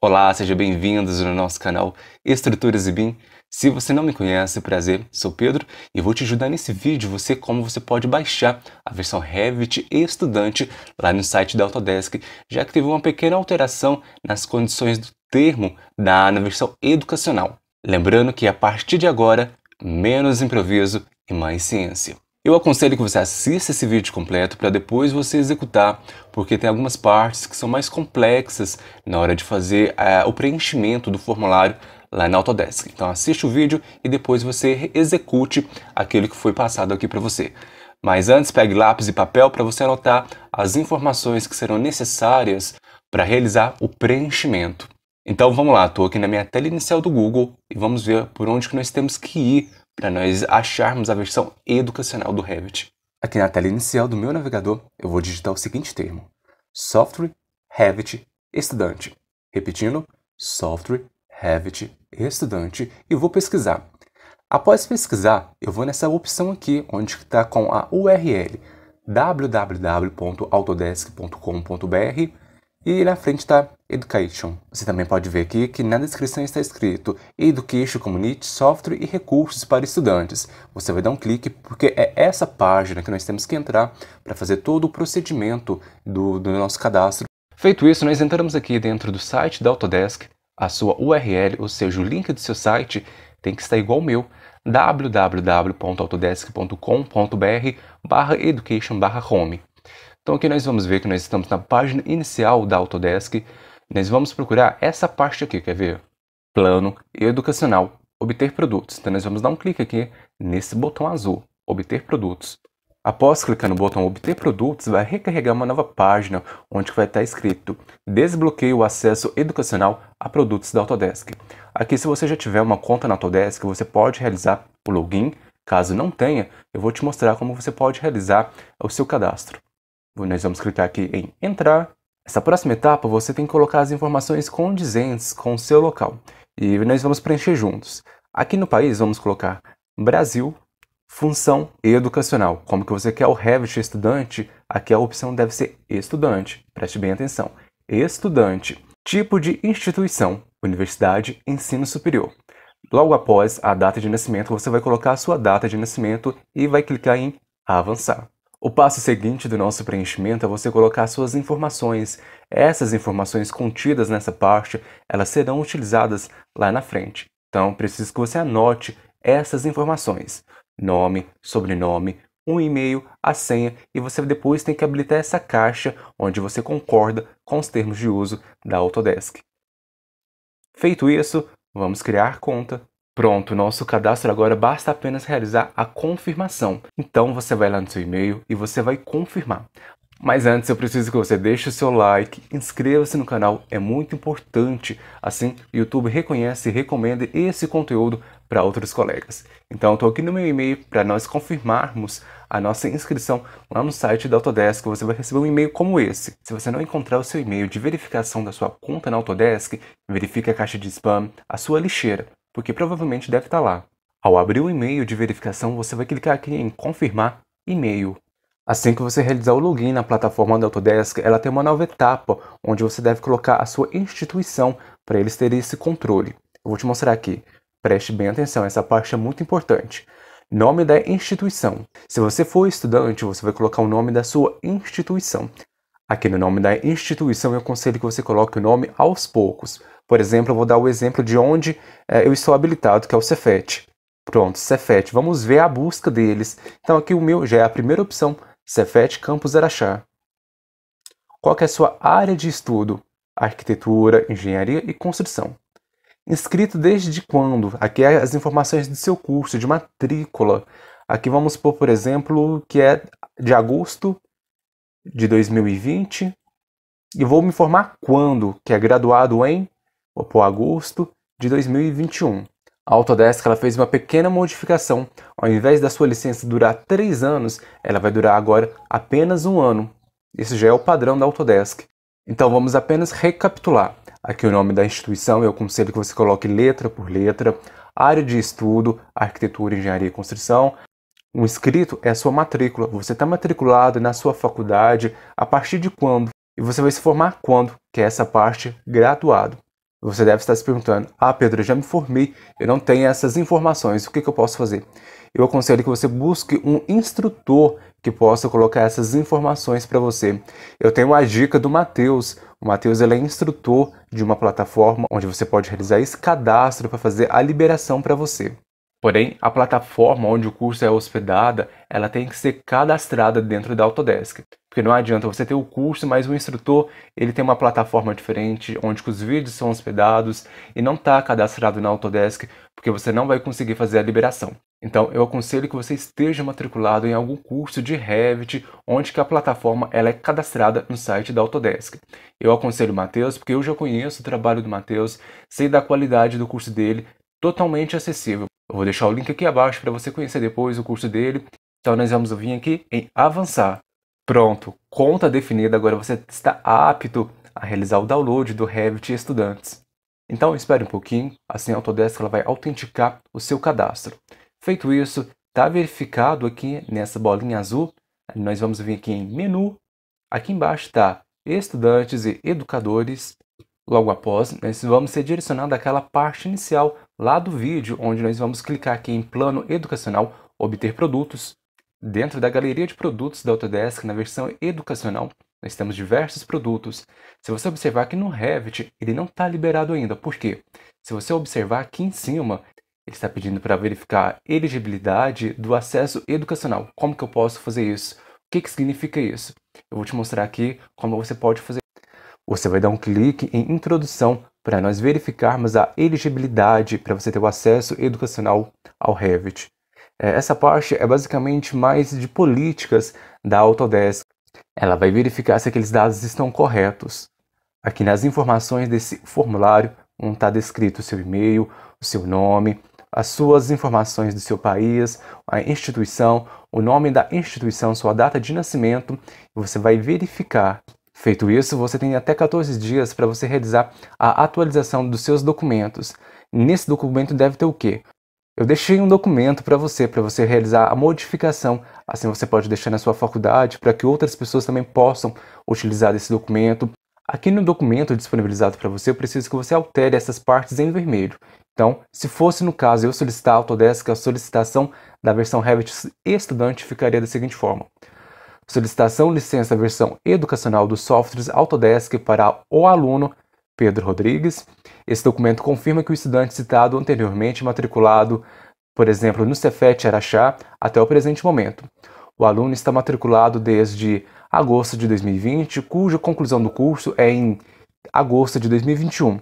Olá, sejam bem-vindos no nosso canal Estruturas e BIM. Se você não me conhece, prazer, sou Pedro e vou te ajudar nesse vídeo você como você pode baixar a versão Revit Estudante lá no site da Autodesk, já que teve uma pequena alteração nas condições do termo da, na versão educacional. Lembrando que a partir de agora, menos improviso e mais ciência. Eu aconselho que você assista esse vídeo completo para depois você executar, porque tem algumas partes que são mais complexas na hora de fazer eh, o preenchimento do formulário lá na Autodesk. Então assiste o vídeo e depois você execute aquilo que foi passado aqui para você. Mas antes, pegue lápis e papel para você anotar as informações que serão necessárias para realizar o preenchimento. Então vamos lá, estou aqui na minha tela inicial do Google e vamos ver por onde que nós temos que ir para nós acharmos a versão educacional do Revit. Aqui na tela inicial do meu navegador, eu vou digitar o seguinte termo: Software Revit Estudante. Repetindo, Software Revit Estudante e vou pesquisar. Após pesquisar, eu vou nessa opção aqui, onde está com a URL www.autodesk.com.br e na frente está Education. Você também pode ver aqui que na descrição está escrito Education Community Software e Recursos para Estudantes. Você vai dar um clique porque é essa página que nós temos que entrar para fazer todo o procedimento do, do nosso cadastro. Feito isso, nós entramos aqui dentro do site da Autodesk, a sua URL, ou seja, o link do seu site tem que estar igual ao meu, www.autodesk.com.br barra education barra home. Então aqui nós vamos ver que nós estamos na página inicial da Autodesk. Nós vamos procurar essa parte aqui, quer ver? Plano Educacional, Obter Produtos. Então nós vamos dar um clique aqui nesse botão azul, Obter Produtos. Após clicar no botão Obter Produtos, vai recarregar uma nova página, onde vai estar escrito Desbloqueie o acesso educacional a produtos da Autodesk. Aqui, se você já tiver uma conta na Autodesk, você pode realizar o login. Caso não tenha, eu vou te mostrar como você pode realizar o seu cadastro nós vamos clicar aqui em entrar. Essa próxima etapa você tem que colocar as informações condizentes com o seu local e nós vamos preencher juntos. Aqui no país vamos colocar Brasil, função educacional. Como que você quer o Revit estudante? Aqui a opção deve ser estudante. Preste bem atenção. Estudante. Tipo de instituição: universidade, ensino superior. Logo após a data de nascimento, você vai colocar a sua data de nascimento e vai clicar em avançar. O passo seguinte do nosso preenchimento é você colocar suas informações. Essas informações contidas nessa parte, elas serão utilizadas lá na frente. Então, preciso que você anote essas informações: nome, sobrenome, um e-mail, a senha e você depois tem que habilitar essa caixa onde você concorda com os termos de uso da Autodesk. Feito isso, vamos criar conta Pronto, nosso cadastro agora basta apenas realizar a confirmação. Então você vai lá no seu e-mail e você vai confirmar. Mas antes eu preciso que você deixe o seu like, inscreva-se no canal, é muito importante. Assim o YouTube reconhece e recomenda esse conteúdo para outros colegas. Então estou aqui no meu e-mail para nós confirmarmos a nossa inscrição lá no site da Autodesk. Você vai receber um e-mail como esse. Se você não encontrar o seu e-mail de verificação da sua conta na Autodesk, verifique a caixa de spam, a sua lixeira porque provavelmente deve estar tá lá. Ao abrir o e-mail de verificação, você vai clicar aqui em Confirmar e-mail. Assim que você realizar o login na plataforma da Autodesk, ela tem uma nova etapa onde você deve colocar a sua instituição para eles terem esse controle. Eu vou te mostrar aqui. Preste bem atenção, essa parte é muito importante. Nome da instituição. Se você for estudante, você vai colocar o nome da sua instituição. Aqui no nome da instituição, eu aconselho que você coloque o nome aos poucos. Por exemplo, eu vou dar o exemplo de onde eh, eu estou habilitado, que é o Cefet. Pronto, Cefet. Vamos ver a busca deles. Então aqui o meu já é a primeira opção, Cefet Campus Araxá. Qual é a sua área de estudo? Arquitetura, engenharia e construção. Inscrito desde quando? Aqui é as informações do seu curso, de matrícula. Aqui vamos pôr, por exemplo, que é de agosto de 2020 e vou me formar quando, que é graduado em agosto de 2021. A Autodesk ela fez uma pequena modificação. Ao invés da sua licença durar três anos, ela vai durar agora apenas um ano. Esse já é o padrão da Autodesk. Então vamos apenas recapitular. Aqui o nome da instituição, eu aconselho que você coloque letra por letra, área de estudo, arquitetura, engenharia e construção, um inscrito é a sua matrícula. Você está matriculado na sua faculdade a partir de quando? E você vai se formar quando? Que é essa parte graduado. Você deve estar se perguntando: Ah, Pedro, eu já me formei, eu não tenho essas informações, o que, que eu posso fazer? Eu aconselho que você busque um instrutor que possa colocar essas informações para você. Eu tenho a dica do Matheus. O Matheus é instrutor de uma plataforma onde você pode realizar esse cadastro para fazer a liberação para você. Porém, a plataforma onde o curso é hospedada, ela tem que ser cadastrada dentro da Autodesk. Porque não adianta você ter o curso, mas o instrutor, ele tem uma plataforma diferente, onde os vídeos são hospedados e não está cadastrado na Autodesk, porque você não vai conseguir fazer a liberação. Então, eu aconselho que você esteja matriculado em algum curso de Revit, onde que a plataforma ela é cadastrada no site da Autodesk. Eu aconselho o Matheus, porque eu já conheço o trabalho do Matheus, sei da qualidade do curso dele, totalmente acessível. Eu vou deixar o link aqui abaixo para você conhecer depois o curso dele. Então nós vamos vir aqui em avançar. Pronto, conta definida, agora você está apto a realizar o download do Revit Estudantes. Então espere um pouquinho, assim a Autodesk ela vai autenticar o seu cadastro. Feito isso, está verificado aqui nessa bolinha azul, nós vamos vir aqui em menu, aqui embaixo está estudantes e educadores, Logo após, nós né, vamos ser direcionados àquela parte inicial lá do vídeo, onde nós vamos clicar aqui em Plano Educacional, Obter Produtos. Dentro da galeria de produtos da Autodesk, na versão educacional, nós temos diversos produtos. Se você observar que no Revit, ele não está liberado ainda. Por quê? Se você observar aqui em cima, ele está pedindo para verificar a elegibilidade do acesso educacional. Como que eu posso fazer isso? O que, que significa isso? Eu vou te mostrar aqui como você pode fazer você vai dar um clique em Introdução para nós verificarmos a elegibilidade para você ter o acesso educacional ao Revit. É, essa parte é basicamente mais de políticas da Autodesk. Ela vai verificar se aqueles dados estão corretos. Aqui nas informações desse formulário está descrito o seu e-mail, o seu nome, as suas informações do seu país, a instituição, o nome da instituição, sua data de nascimento. Você vai verificar Feito isso, você tem até 14 dias para você realizar a atualização dos seus documentos. Nesse documento deve ter o quê? Eu deixei um documento para você, para você realizar a modificação. Assim você pode deixar na sua faculdade, para que outras pessoas também possam utilizar esse documento. Aqui no documento disponibilizado para você, eu preciso que você altere essas partes em vermelho. Então, se fosse no caso eu solicitar a Autodesk, a solicitação da versão Revit estudante ficaria da seguinte forma solicitação licença versão educacional dos softwares Autodesk para o aluno Pedro Rodrigues. Esse documento confirma que o estudante citado anteriormente matriculado, por exemplo, no Cefet Araxá, até o presente momento. O aluno está matriculado desde agosto de 2020, cuja conclusão do curso é em agosto de 2021.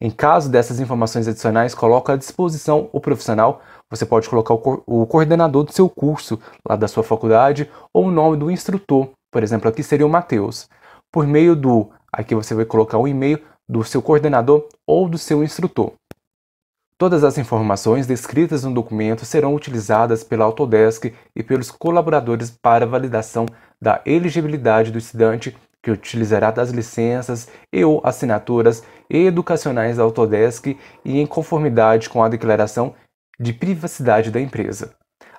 Em caso dessas informações adicionais, coloca à disposição o profissional você pode colocar o coordenador do seu curso, lá da sua faculdade, ou o nome do instrutor, por exemplo, aqui seria o Matheus. Por meio do, aqui você vai colocar o e-mail do seu coordenador ou do seu instrutor. Todas as informações descritas no documento serão utilizadas pela Autodesk e pelos colaboradores para validação da elegibilidade do estudante que utilizará das licenças e ou assinaturas educacionais da Autodesk e em conformidade com a declaração de privacidade da empresa.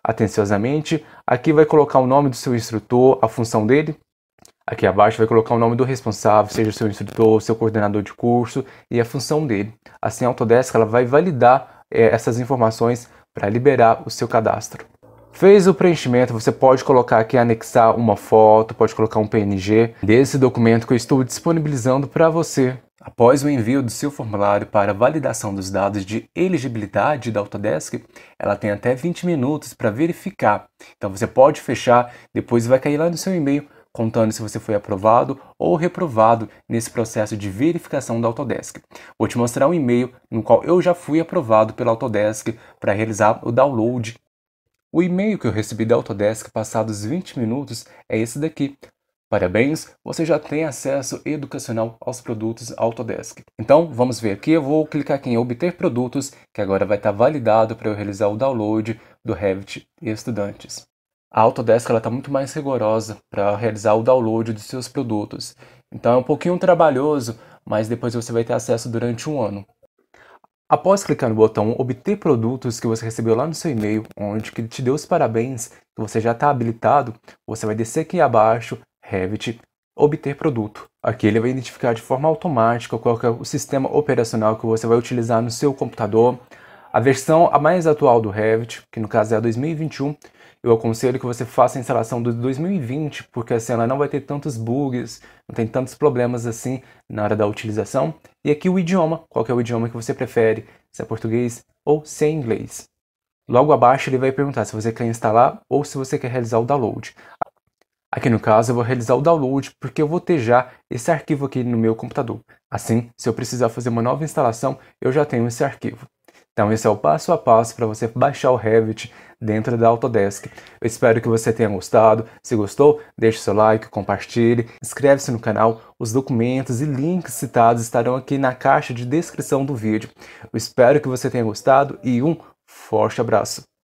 Atenciosamente, aqui vai colocar o nome do seu instrutor, a função dele. Aqui abaixo vai colocar o nome do responsável, seja seu instrutor, seu coordenador de curso e a função dele. Assim, a Autodesk ela vai validar é, essas informações para liberar o seu cadastro. Fez o preenchimento, você pode colocar aqui, anexar uma foto, pode colocar um PNG desse documento que eu estou disponibilizando para você Após o envio do seu formulário para validação dos dados de elegibilidade da Autodesk, ela tem até 20 minutos para verificar. Então você pode fechar, depois vai cair lá no seu e-mail contando se você foi aprovado ou reprovado nesse processo de verificação da Autodesk. Vou te mostrar um e-mail no qual eu já fui aprovado pela Autodesk para realizar o download o e-mail que eu recebi da Autodesk passados 20 minutos é esse daqui, Parabéns, você já tem acesso educacional aos produtos Autodesk. Então, vamos ver aqui, eu vou clicar aqui em obter produtos, que agora vai estar validado para eu realizar o download do Revit Estudantes. A Autodesk está muito mais rigorosa para realizar o download dos seus produtos. Então é um pouquinho trabalhoso, mas depois você vai ter acesso durante um ano. Após clicar no botão Obter produtos que você recebeu lá no seu e-mail, onde que te deu os parabéns, que você já está habilitado, você vai descer aqui abaixo Revit, obter produto. Aqui ele vai identificar de forma automática qual é o sistema operacional que você vai utilizar no seu computador. A versão a mais atual do Revit, que no caso é a 2021, eu aconselho que você faça a instalação do 2020, porque assim ela não vai ter tantos bugs, não tem tantos problemas assim na hora da utilização. E aqui o idioma, qual é o idioma que você prefere, se é português ou se é inglês. Logo abaixo ele vai perguntar se você quer instalar ou se você quer realizar o download. Aqui no caso eu vou realizar o download porque eu vou ter já esse arquivo aqui no meu computador. Assim, se eu precisar fazer uma nova instalação, eu já tenho esse arquivo. Então esse é o passo a passo para você baixar o Revit dentro da Autodesk. Eu espero que você tenha gostado. Se gostou, deixe seu like, compartilhe, inscreve-se no canal. Os documentos e links citados estarão aqui na caixa de descrição do vídeo. Eu espero que você tenha gostado e um forte abraço.